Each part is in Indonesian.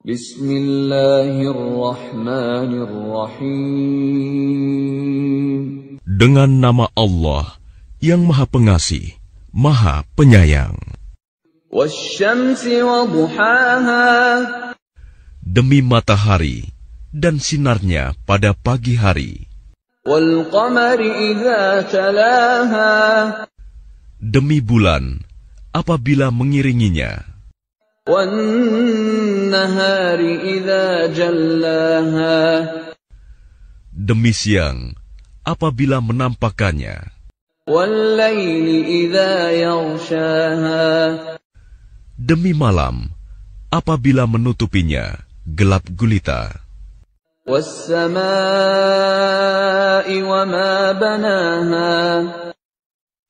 Bismillahirrahmanirrahim. Dengan nama Allah yang Maha Pengasih, Maha Penyayang. Demi matahari dan sinarnya pada pagi hari. Demi bulan apabila mengiringinya. Demi siang, apabila menampakkannya. demi malam, apabila menutupinya, gelap gulita.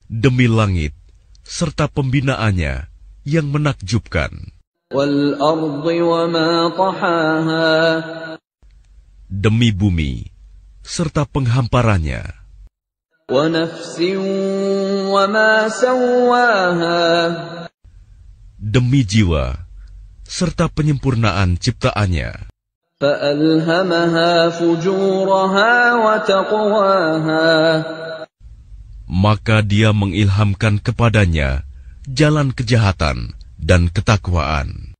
Demi langit, serta pembinaannya yang menakjubkan. Demi bumi serta penghamparannya. Demi jiwa serta penyempurnaan ciptaannya. Maka dia mengilhamkan kepadanya jalan kejahatan dan ketakwaan.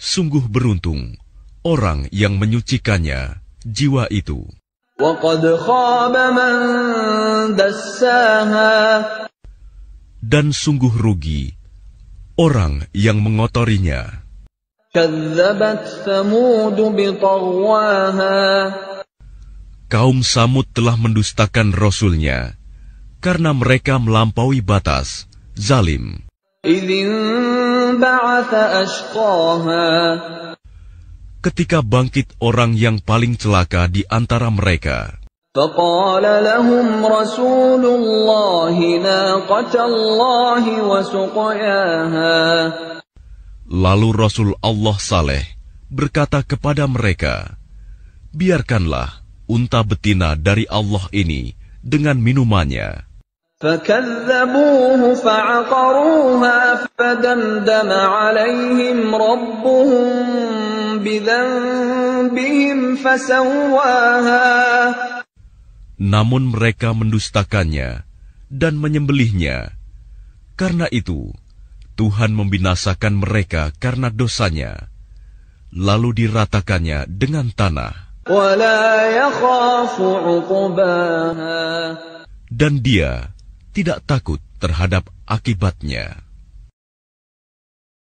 Sungguh beruntung orang yang menyucikannya jiwa itu. Dan sungguh rugi orang yang mengotorinya. Kaum Samud telah mendustakan Rasulnya karena mereka melampaui batas, zalim. Ketika bangkit orang yang paling celaka di antara mereka, Lalu Rasul Allah Saleh berkata kepada mereka, Biarkanlah unta betina dari Allah ini dengan minumannya. فكذبوه فعقروها فدمدم عليهم ربهم بذنبهم فسواها Namun mereka mendustakannya dan menyembelihnya. Karena itu, Tuhan membinasakan mereka karena dosanya, lalu diratakannya dengan tanah. Dan dia tidak takut terhadap akibatnya.